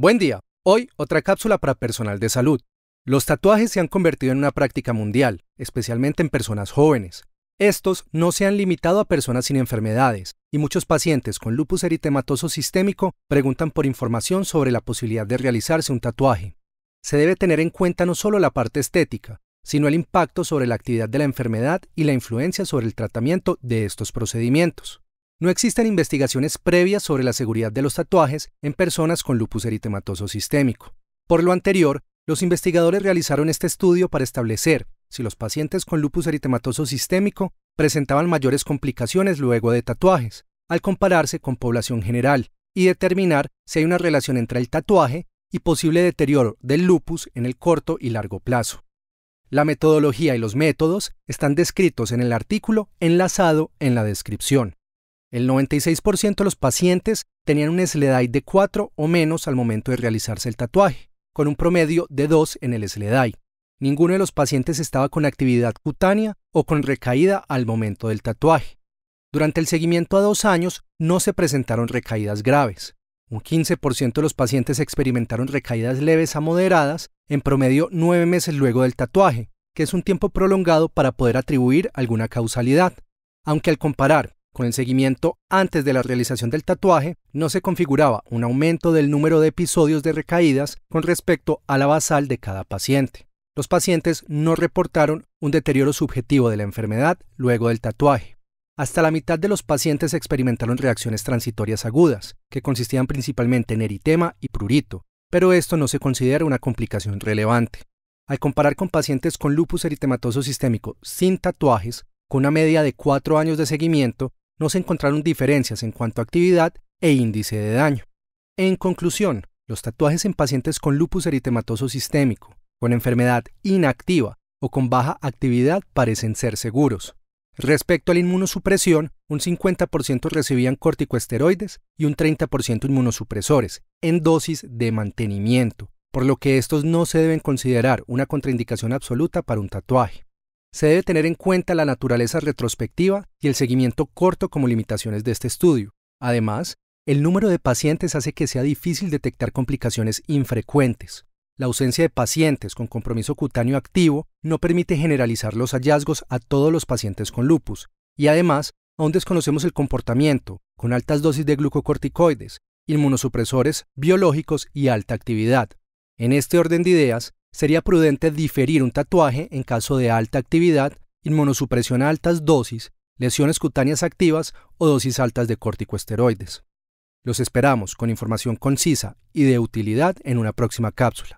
Buen día. Hoy otra cápsula para personal de salud. Los tatuajes se han convertido en una práctica mundial, especialmente en personas jóvenes. Estos no se han limitado a personas sin enfermedades, y muchos pacientes con lupus eritematoso sistémico preguntan por información sobre la posibilidad de realizarse un tatuaje. Se debe tener en cuenta no solo la parte estética, sino el impacto sobre la actividad de la enfermedad y la influencia sobre el tratamiento de estos procedimientos. No existen investigaciones previas sobre la seguridad de los tatuajes en personas con lupus eritematoso sistémico. Por lo anterior, los investigadores realizaron este estudio para establecer si los pacientes con lupus eritematoso sistémico presentaban mayores complicaciones luego de tatuajes, al compararse con población general, y determinar si hay una relación entre el tatuaje y posible deterioro del lupus en el corto y largo plazo. La metodología y los métodos están descritos en el artículo enlazado en la descripción. El 96% de los pacientes tenían un SLEDAI de 4 o menos al momento de realizarse el tatuaje, con un promedio de 2 en el SLEDAI. Ninguno de los pacientes estaba con actividad cutánea o con recaída al momento del tatuaje. Durante el seguimiento a dos años no se presentaron recaídas graves. Un 15% de los pacientes experimentaron recaídas leves a moderadas, en promedio nueve meses luego del tatuaje, que es un tiempo prolongado para poder atribuir alguna causalidad. Aunque al comparar con el seguimiento antes de la realización del tatuaje, no se configuraba un aumento del número de episodios de recaídas con respecto a la basal de cada paciente. Los pacientes no reportaron un deterioro subjetivo de la enfermedad luego del tatuaje. Hasta la mitad de los pacientes experimentaron reacciones transitorias agudas, que consistían principalmente en eritema y prurito, pero esto no se considera una complicación relevante. Al comparar con pacientes con lupus eritematoso sistémico sin tatuajes, con una media de 4 años de seguimiento, no se encontraron diferencias en cuanto a actividad e índice de daño. En conclusión, los tatuajes en pacientes con lupus eritematoso sistémico, con enfermedad inactiva o con baja actividad parecen ser seguros. Respecto a la inmunosupresión, un 50% recibían corticosteroides y un 30% inmunosupresores, en dosis de mantenimiento, por lo que estos no se deben considerar una contraindicación absoluta para un tatuaje se debe tener en cuenta la naturaleza retrospectiva y el seguimiento corto como limitaciones de este estudio. Además, el número de pacientes hace que sea difícil detectar complicaciones infrecuentes. La ausencia de pacientes con compromiso cutáneo activo no permite generalizar los hallazgos a todos los pacientes con lupus, y además, aún desconocemos el comportamiento, con altas dosis de glucocorticoides, inmunosupresores biológicos y alta actividad. En este orden de ideas, sería prudente diferir un tatuaje en caso de alta actividad, inmunosupresión a altas dosis, lesiones cutáneas activas o dosis altas de corticosteroides. Los esperamos con información concisa y de utilidad en una próxima cápsula.